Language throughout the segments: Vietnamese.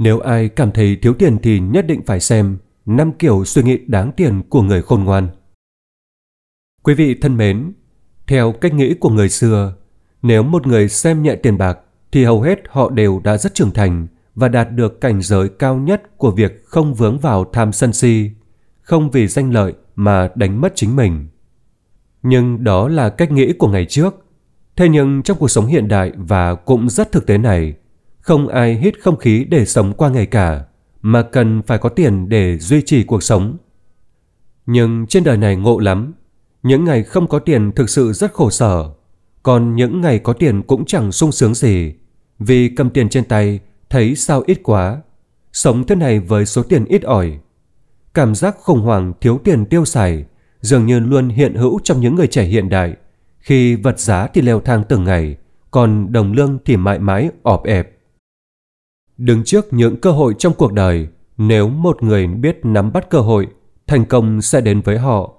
Nếu ai cảm thấy thiếu tiền thì nhất định phải xem 5 kiểu suy nghĩ đáng tiền của người khôn ngoan. Quý vị thân mến, theo cách nghĩ của người xưa, nếu một người xem nhẹ tiền bạc thì hầu hết họ đều đã rất trưởng thành và đạt được cảnh giới cao nhất của việc không vướng vào tham sân si, không vì danh lợi mà đánh mất chính mình. Nhưng đó là cách nghĩ của ngày trước. Thế nhưng trong cuộc sống hiện đại và cũng rất thực tế này, không ai hít không khí để sống qua ngày cả, mà cần phải có tiền để duy trì cuộc sống. Nhưng trên đời này ngộ lắm, những ngày không có tiền thực sự rất khổ sở, còn những ngày có tiền cũng chẳng sung sướng gì, vì cầm tiền trên tay thấy sao ít quá, sống thế này với số tiền ít ỏi. Cảm giác khủng hoảng thiếu tiền tiêu xài dường như luôn hiện hữu trong những người trẻ hiện đại, khi vật giá thì leo thang từng ngày, còn đồng lương thì mãi mãi ọp ẹp. Đứng trước những cơ hội trong cuộc đời, nếu một người biết nắm bắt cơ hội, thành công sẽ đến với họ.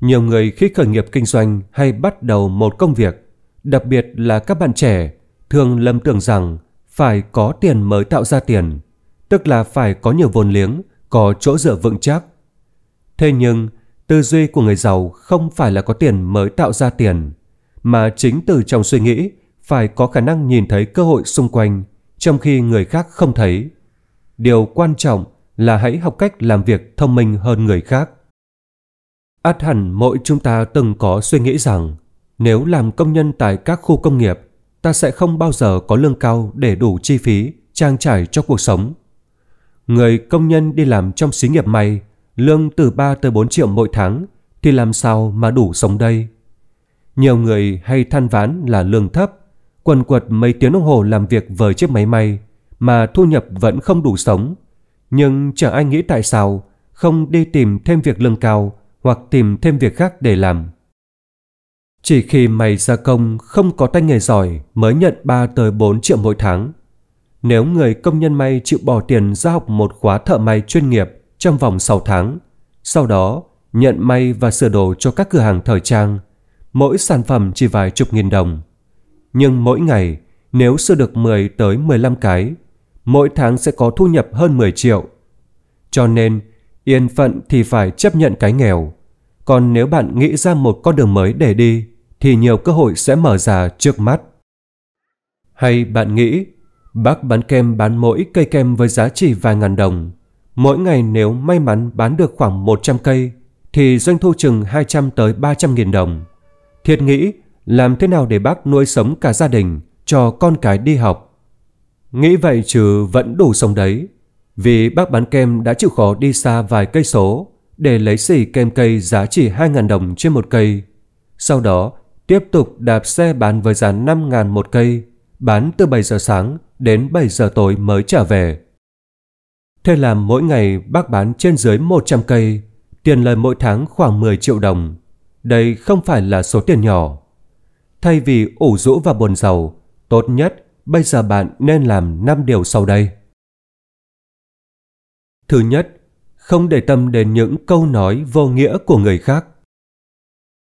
Nhiều người khi khởi nghiệp kinh doanh hay bắt đầu một công việc, đặc biệt là các bạn trẻ, thường lầm tưởng rằng phải có tiền mới tạo ra tiền, tức là phải có nhiều vốn liếng, có chỗ dựa vững chắc. Thế nhưng, tư duy của người giàu không phải là có tiền mới tạo ra tiền, mà chính từ trong suy nghĩ phải có khả năng nhìn thấy cơ hội xung quanh trong khi người khác không thấy. Điều quan trọng là hãy học cách làm việc thông minh hơn người khác. Át hẳn mỗi chúng ta từng có suy nghĩ rằng nếu làm công nhân tại các khu công nghiệp, ta sẽ không bao giờ có lương cao để đủ chi phí trang trải cho cuộc sống. Người công nhân đi làm trong xí nghiệp may, lương từ 3 tới 4 triệu mỗi tháng thì làm sao mà đủ sống đây? Nhiều người hay than ván là lương thấp, quần quật mấy tiếng đồng hồ làm việc với chiếc máy may mà thu nhập vẫn không đủ sống. Nhưng chẳng ai nghĩ tại sao không đi tìm thêm việc lương cao hoặc tìm thêm việc khác để làm. Chỉ khi mày gia công không có tay nghề giỏi mới nhận 3 tới 4 triệu mỗi tháng. Nếu người công nhân may chịu bỏ tiền ra học một khóa thợ may chuyên nghiệp trong vòng 6 tháng, sau đó nhận may và sửa đồ cho các cửa hàng thời trang, mỗi sản phẩm chỉ vài chục nghìn đồng nhưng mỗi ngày, nếu sơ được 10 tới 15 cái, mỗi tháng sẽ có thu nhập hơn 10 triệu. Cho nên, yên phận thì phải chấp nhận cái nghèo. Còn nếu bạn nghĩ ra một con đường mới để đi, thì nhiều cơ hội sẽ mở ra trước mắt. Hay bạn nghĩ, bác bán kem bán mỗi cây kem với giá chỉ vài ngàn đồng. Mỗi ngày nếu may mắn bán được khoảng 100 cây, thì doanh thu chừng 200 tới 300 nghìn đồng. Thiệt nghĩ, làm thế nào để bác nuôi sống cả gia đình, cho con cái đi học. Nghĩ vậy trừ vẫn đủ sống đấy, vì bác bán kem đã chịu khó đi xa vài cây số để lấy xỉ kem cây giá chỉ 2.000 đồng trên một cây. Sau đó, tiếp tục đạp xe bán với giá 5.000 một cây, bán từ 7 giờ sáng đến 7 giờ tối mới trả về. Thế là mỗi ngày bác bán trên dưới 100 cây, tiền lời mỗi tháng khoảng 10 triệu đồng. Đây không phải là số tiền nhỏ. Thay vì ủ rũ và buồn giàu, tốt nhất bây giờ bạn nên làm 5 điều sau đây. Thứ nhất, không để tâm đến những câu nói vô nghĩa của người khác.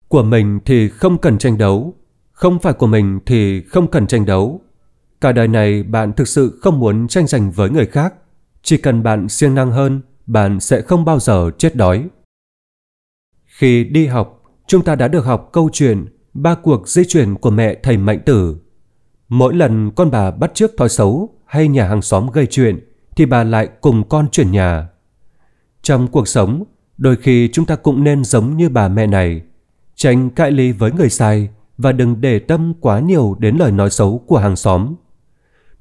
Của mình thì không cần tranh đấu, không phải của mình thì không cần tranh đấu. Cả đời này bạn thực sự không muốn tranh giành với người khác. Chỉ cần bạn siêng năng hơn, bạn sẽ không bao giờ chết đói. Khi đi học, chúng ta đã được học câu chuyện ba cuộc di chuyển của mẹ thầy Mạnh Tử. Mỗi lần con bà bắt trước thói xấu hay nhà hàng xóm gây chuyện thì bà lại cùng con chuyển nhà. Trong cuộc sống, đôi khi chúng ta cũng nên giống như bà mẹ này, tránh cãi lý với người sai và đừng để tâm quá nhiều đến lời nói xấu của hàng xóm.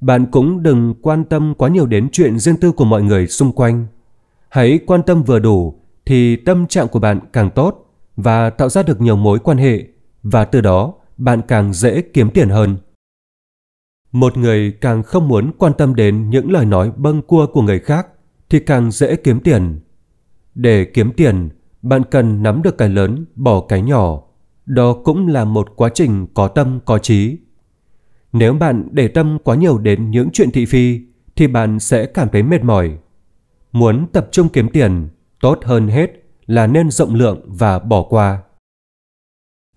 Bạn cũng đừng quan tâm quá nhiều đến chuyện riêng tư của mọi người xung quanh. Hãy quan tâm vừa đủ thì tâm trạng của bạn càng tốt và tạo ra được nhiều mối quan hệ và từ đó bạn càng dễ kiếm tiền hơn. Một người càng không muốn quan tâm đến những lời nói bâng cua của người khác thì càng dễ kiếm tiền. Để kiếm tiền, bạn cần nắm được cái lớn, bỏ cái nhỏ. Đó cũng là một quá trình có tâm có trí. Nếu bạn để tâm quá nhiều đến những chuyện thị phi thì bạn sẽ cảm thấy mệt mỏi. Muốn tập trung kiếm tiền, tốt hơn hết là nên rộng lượng và bỏ qua.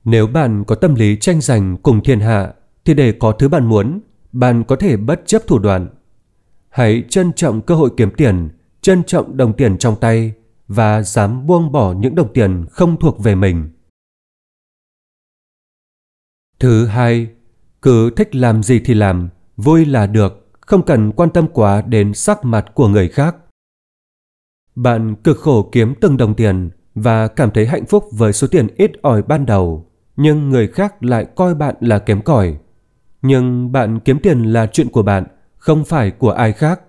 Nếu bạn có tâm lý tranh giành cùng thiên hạ thì để có thứ bạn muốn, bạn có thể bất chấp thủ đoạn. Hãy trân trọng cơ hội kiếm tiền, trân trọng đồng tiền trong tay và dám buông bỏ những đồng tiền không thuộc về mình. Thứ hai, cứ thích làm gì thì làm, vui là được, không cần quan tâm quá đến sắc mặt của người khác. Bạn cực khổ kiếm từng đồng tiền và cảm thấy hạnh phúc với số tiền ít ỏi ban đầu nhưng người khác lại coi bạn là kém cỏi. Nhưng bạn kiếm tiền là chuyện của bạn, không phải của ai khác.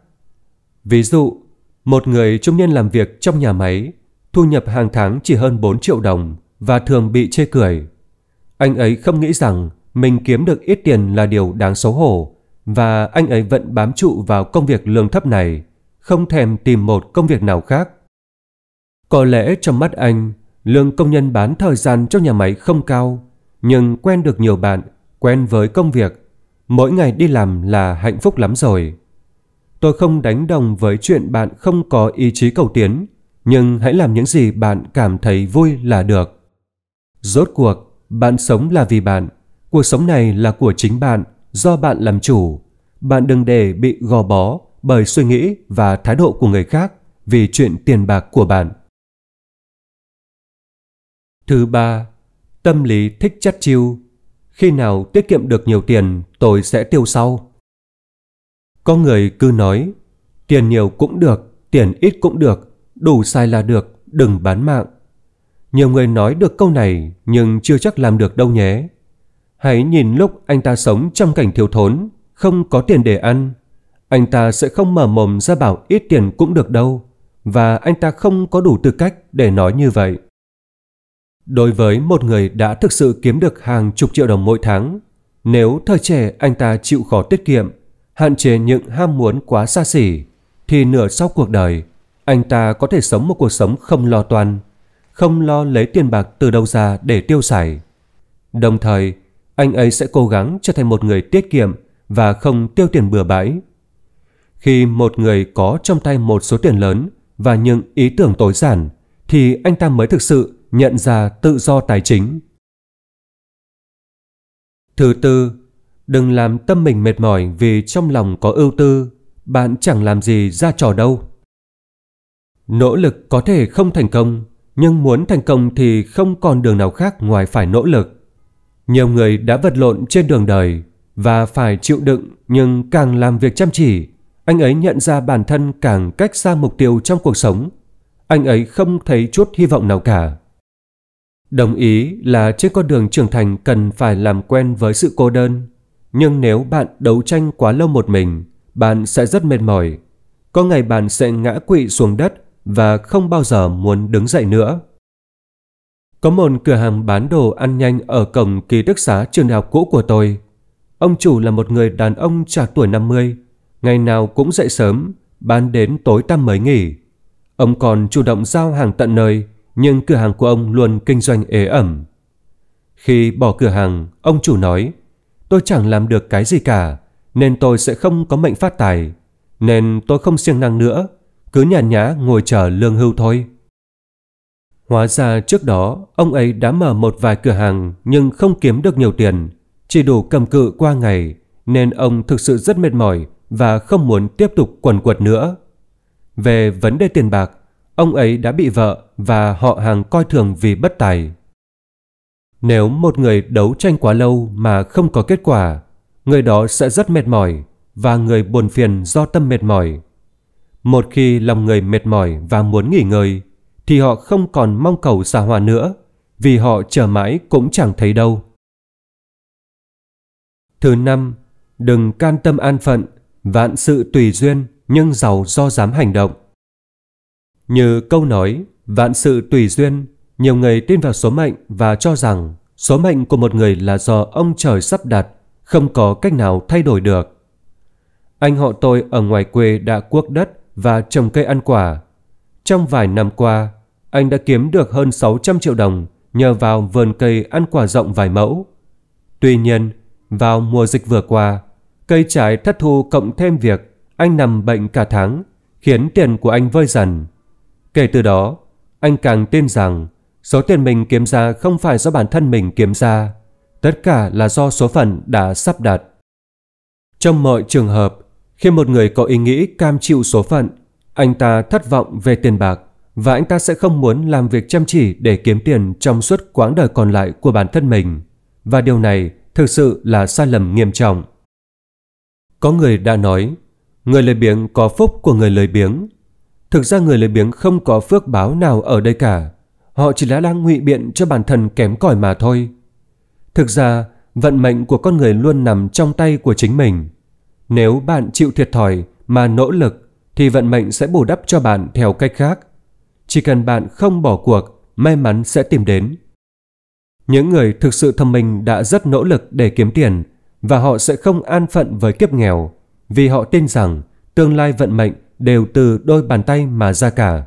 Ví dụ, một người trung niên làm việc trong nhà máy, thu nhập hàng tháng chỉ hơn 4 triệu đồng và thường bị chê cười. Anh ấy không nghĩ rằng mình kiếm được ít tiền là điều đáng xấu hổ và anh ấy vẫn bám trụ vào công việc lương thấp này, không thèm tìm một công việc nào khác. Có lẽ trong mắt anh, Lương công nhân bán thời gian trong nhà máy không cao, nhưng quen được nhiều bạn, quen với công việc. Mỗi ngày đi làm là hạnh phúc lắm rồi. Tôi không đánh đồng với chuyện bạn không có ý chí cầu tiến, nhưng hãy làm những gì bạn cảm thấy vui là được. Rốt cuộc, bạn sống là vì bạn. Cuộc sống này là của chính bạn, do bạn làm chủ. Bạn đừng để bị gò bó bởi suy nghĩ và thái độ của người khác vì chuyện tiền bạc của bạn. Thứ ba, tâm lý thích chất chiêu. Khi nào tiết kiệm được nhiều tiền, tôi sẽ tiêu sau. Có người cứ nói, tiền nhiều cũng được, tiền ít cũng được, đủ sai là được, đừng bán mạng. Nhiều người nói được câu này nhưng chưa chắc làm được đâu nhé. Hãy nhìn lúc anh ta sống trong cảnh thiếu thốn, không có tiền để ăn. Anh ta sẽ không mở mồm ra bảo ít tiền cũng được đâu. Và anh ta không có đủ tư cách để nói như vậy. Đối với một người đã thực sự kiếm được hàng chục triệu đồng mỗi tháng, nếu thời trẻ anh ta chịu khó tiết kiệm, hạn chế những ham muốn quá xa xỉ, thì nửa sau cuộc đời, anh ta có thể sống một cuộc sống không lo toan, không lo lấy tiền bạc từ đâu ra để tiêu xài. Đồng thời, anh ấy sẽ cố gắng trở thành một người tiết kiệm và không tiêu tiền bừa bãi. Khi một người có trong tay một số tiền lớn và những ý tưởng tối giản, thì anh ta mới thực sự nhận ra tự do tài chính. Thứ tư, đừng làm tâm mình mệt mỏi vì trong lòng có ưu tư, bạn chẳng làm gì ra trò đâu. Nỗ lực có thể không thành công, nhưng muốn thành công thì không còn đường nào khác ngoài phải nỗ lực. Nhiều người đã vật lộn trên đường đời và phải chịu đựng nhưng càng làm việc chăm chỉ, anh ấy nhận ra bản thân càng cách xa mục tiêu trong cuộc sống. Anh ấy không thấy chút hy vọng nào cả. Đồng ý là trên con đường trưởng thành cần phải làm quen với sự cô đơn. Nhưng nếu bạn đấu tranh quá lâu một mình, bạn sẽ rất mệt mỏi. Có ngày bạn sẽ ngã quỵ xuống đất và không bao giờ muốn đứng dậy nữa. Có một cửa hàng bán đồ ăn nhanh ở cổng ký túc xá trường đại học cũ của tôi. Ông chủ là một người đàn ông trạc tuổi 50, ngày nào cũng dậy sớm, bán đến tối tăm mới nghỉ. Ông còn chủ động giao hàng tận nơi, nhưng cửa hàng của ông luôn kinh doanh ế ẩm. Khi bỏ cửa hàng, ông chủ nói, tôi chẳng làm được cái gì cả, nên tôi sẽ không có mệnh phát tài. Nên tôi không siêng năng nữa, cứ nhàn nhã ngồi chờ lương hưu thôi. Hóa ra trước đó, ông ấy đã mở một vài cửa hàng nhưng không kiếm được nhiều tiền, chỉ đủ cầm cự qua ngày, nên ông thực sự rất mệt mỏi và không muốn tiếp tục quần quật nữa. Về vấn đề tiền bạc, ông ấy đã bị vợ và họ hàng coi thường vì bất tài. Nếu một người đấu tranh quá lâu mà không có kết quả, người đó sẽ rất mệt mỏi và người buồn phiền do tâm mệt mỏi. Một khi lòng người mệt mỏi và muốn nghỉ ngơi, thì họ không còn mong cầu xa hòa nữa, vì họ chờ mãi cũng chẳng thấy đâu. Thứ năm, đừng can tâm an phận, vạn sự tùy duyên nhưng giàu do dám hành động. Như câu nói, vạn sự tùy duyên, nhiều người tin vào số mệnh và cho rằng số mệnh của một người là do ông trời sắp đặt, không có cách nào thay đổi được. Anh họ tôi ở ngoài quê đã cuốc đất và trồng cây ăn quả. Trong vài năm qua, anh đã kiếm được hơn 600 triệu đồng nhờ vào vườn cây ăn quả rộng vài mẫu. Tuy nhiên, vào mùa dịch vừa qua, cây trái thất thu cộng thêm việc anh nằm bệnh cả tháng, khiến tiền của anh vơi dần. Kể từ đó, anh càng tin rằng số tiền mình kiếm ra không phải do bản thân mình kiếm ra, tất cả là do số phận đã sắp đặt. Trong mọi trường hợp, khi một người có ý nghĩ cam chịu số phận, anh ta thất vọng về tiền bạc và anh ta sẽ không muốn làm việc chăm chỉ để kiếm tiền trong suốt quãng đời còn lại của bản thân mình. Và điều này thực sự là sai lầm nghiêm trọng. Có người đã nói, người lười biếng có phúc của người lười biếng Thực ra người lười biếng không có phước báo nào ở đây cả. Họ chỉ là đang ngụy biện cho bản thân kém cỏi mà thôi. Thực ra, vận mệnh của con người luôn nằm trong tay của chính mình. Nếu bạn chịu thiệt thòi mà nỗ lực thì vận mệnh sẽ bù đắp cho bạn theo cách khác. Chỉ cần bạn không bỏ cuộc, may mắn sẽ tìm đến. Những người thực sự thông minh đã rất nỗ lực để kiếm tiền và họ sẽ không an phận với kiếp nghèo vì họ tin rằng tương lai vận mệnh đều từ đôi bàn tay mà ra cả.